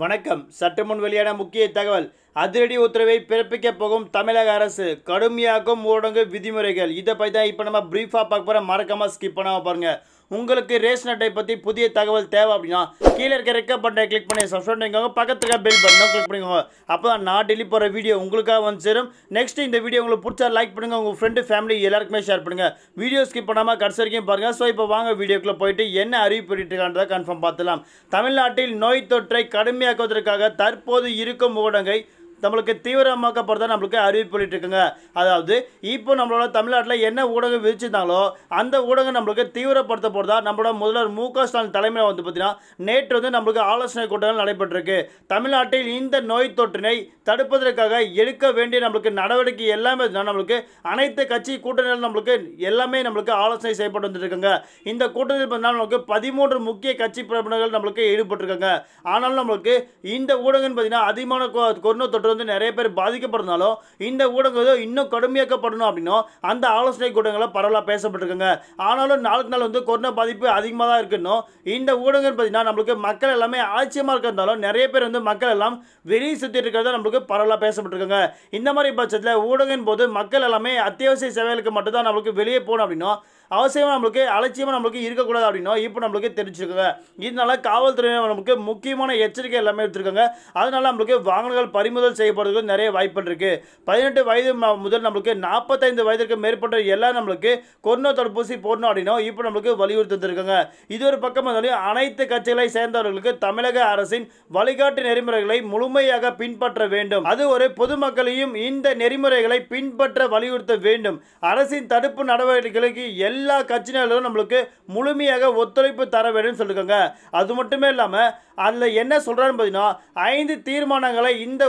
வணக்கம் சற்று முன் வெளியான முக்கிய தகவல் அதிரடி உத்தரவை பிறப்பிக்க போகும் தமிழக அரசு கடுமையாக்கும் ஊரடங்கு விதிமுறைகள் இதை பற்றி தான் இப்போ நம்ம ப்ரீஃபாக பார்க்க போகிற மறக்காமல் ஸ்கிப் பண்ணாமல் பாருங்கள் உங்களுக்கு ரேஷன் அட்டை பற்றி புதிய தகவல் தேவை அப்படின்னா கீழே இருக்க ரெக்கப் பட்டனை கிளிக் பண்ணி சப்ஸ்கிரைப் பண்ணிக்கோங்க பக்கத்துக்கு பெல் பட்டனை கிளிக் பண்ணிக்கோங்க அப்போ தான் நான் டெல்லி போகிற வீடியோ உங்களுக்காக வந்து சேரும் நெக்ஸ்ட் இந்த வீடியோ உங்களுக்கு பிடிச்சா லைக் பண்ணுங்கள் உங்கள் ஃப்ரெண்டு ஃபேமிலி எல்லாருக்குமே ஷேர் பண்ணுங்கள் வீடியோ ஸ்கிப் பண்ணாமல் கடைசி வரைக்கும் பாருங்கள் ஸோ இப்போ வாங்க வீடியோக்குள்ளே போயிட்டு என்ன இருக்கான்றதை கன்ஃபார்ம் பார்த்துலாம் தமிழ்நாட்டில் நோய் தொற்றை கடுமையாக்குவதற்காக தற்போது இருக்கும் ஊடகை நம்மளுக்கு தீவிரமாக்கப்படுறதா நம்மளுக்கு அறிவிப்பு இருக்குங்க அதாவது இப்போ நம்மளோட தமிழ்நாட்டில் என்ன ஊடகம் விதிச்சிருந்தாங்களோ அந்த ஊடகம் நம்மளுக்கு தீவிரப்படுத்த போகிறதா நம்மளோட முதல்வர் மு க ஸ்டாலின் தலைமையில் வந்து பார்த்தீங்கன்னா நேற்று வந்து நம்மளுக்கு ஆலோசனை கூட்டங்கள் நடைபெற்றிருக்கு தமிழ்நாட்டில் இந்த நோய் தொற்றினை தடுப்பதற்காக எடுக்க வேண்டிய நம்மளுக்கு நடவடிக்கை எல்லாமே நம்மளுக்கு அனைத்து கட்சி கூட்டணிகள் நம்மளுக்கு எல்லாமே நம்மளுக்கு ஆலோசனை செய்யப்பட்டு வந்துருக்குங்க இந்த கூட்டத்தில் பார்த்தீங்கன்னா நம்மளுக்கு பதிமூன்று முக்கிய கட்சி பிரபலங்கள் நம்மளுக்கு ஈடுபட்டிருக்காங்க ஆனாலும் நம்மளுக்கு இந்த ஊடகம் பார்த்தீங்கன்னா அதிகமான கொரோனா தொற்று வந்து நிறைய பேர் பாதிக்கப்படுறதுனாலும் இந்த ஊடகம் இன்னும் கடுமையாக்கப்படணும் அப்படின்னும் அந்த ஆலோசனை கூட்டங்களை பரவலாக பேசப்பட்டிருக்குங்க ஆனாலும் நாளுக்கு நாள் வந்து கொரோனா பாதிப்பு அதிகமாக தான் இருக்குன்னு இந்த ஊடகம் பார்த்தீங்கன்னா நம்மளுக்கு மக்கள் எல்லாமே ஆட்சியமாக இருக்கிறதாலும் நிறைய பேர் வந்து மக்கள் எல்லாம் வெளியே சுற்றிட்டு இருக்கிறத நம்மளுக்கு பரவலாக பேசப்பட்டிருக்குங்க இந்த மாதிரி பட்சத்தில் ஊடகம் போது மக்கள் எல்லாமே அத்தியாவசிய சேவைகளுக்கு மட்டும்தான் நம்மளுக்கு வெளியே போகணும் அப்படின்னா அவசியமாக நம்மளுக்கு அலட்சியமாக நம்மளுக்கு இருக்கக்கூடாது அப்படின்னா இப்போ நம்மளுக்கு தெரிஞ்சுருக்குங்க இதனால காவல்துறையினர் நமக்கு முக்கியமான எச்சரிக்கை எல்லாமே எடுத்துருக்காங்க அதனால நம்மளுக்கு வாகனங்கள் பறிமுதல் செய்யப்படுறதுக்கு நிறைய வாய்ப்புகள் இருக்குது பதினெட்டு வயது முதல் நம்மளுக்கு நாற்பத்தைந்து வயதிற்கு மேற்பட்ட எல்லாம் நம்மளுக்கு கொரோனா தடுப்பூசி போடணும் அப்படின்னா இப்போ நம்மளுக்கு வலியுறுத்தி இருக்காங்க இது ஒரு பக்கம் இருந்தாலும் அனைத்து கட்சிகளை சேர்ந்தவர்களுக்கு தமிழக அரசின் வழிகாட்டு நெறிமுறைகளை முழுமையாக பின்பற்ற வேண்டும் அது ஒரு பொதுமக்களையும் இந்த நெறிமுறைகளை பின்பற்ற வலியுறுத்த வேண்டும் அரசின் தடுப்பு நடவடிக்கைகளுக்கு எல்லா எல்லா கட்சியினர்களும் நம்மளுக்கு முழுமையாக ஒத்துழைப்பு தர வேண்டும் சொல்லிருக்காங்க அது மட்டுமே இல்லாமல் அதில் என்ன சொல்கிறான்னு பார்த்தீங்கன்னா ஐந்து தீர்மானங்களை இந்த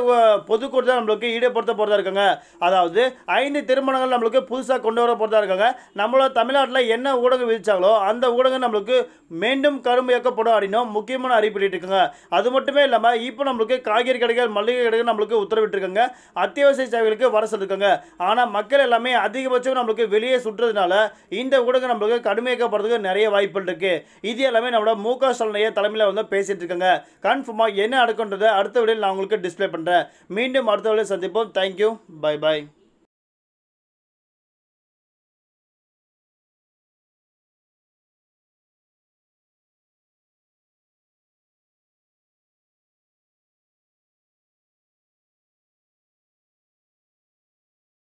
பொதுக்கூட்டத்தில் நம்மளுக்கு ஈடுபடுத்த போகிறதா இருக்காங்க அதாவது ஐந்து தீர்மானங்கள் நம்மளுக்கு புதுசாக கொண்டு வர போகிறதா இருக்காங்க நம்மளோட தமிழ்நாட்டில் என்ன ஊடகம் விதித்தாங்களோ அந்த ஊடகம் நம்மளுக்கு மீண்டும் கரும்பு இயக்கப்படும் அப்படின்னும் முக்கியமான அறிவிப்பிட்டு இருக்காங்க அது மட்டுமே இல்லாமல் இப்போ நம்மளுக்கு காய்கறி கடைகள் மளிகை கடைகள் நம்மளுக்கு உத்தரவிட்டிருக்காங்க அத்தியாவசிய சேவைகளுக்கு வர சொல்லியிருக்காங்க ஆனால் மக்கள் எல்லாமே அதிகபட்சம் நம்மளுக்கு வெளியே சுற்றுறதுனால இந்த கூட நம்மளுக்கு கடுமையாக்கப்படுறதுக்கு நிறைய வாய்ப்புகள் இருக்குது இது எல்லாமே நம்மளோட மு க ஸ்டாலினையே தலைமையில் வந்து பேசிகிட்டு இருக்காங்க கன்ஃபார்மாக என்ன நடக்குன்றதை அடுத்த வீடியோ நான் உங்களுக்கு டிஸ்பிளே பண்ணுறேன் மீண்டும் அடுத்த வீடியோ சந்திப்போம் தேங்க்யூ பை பாய்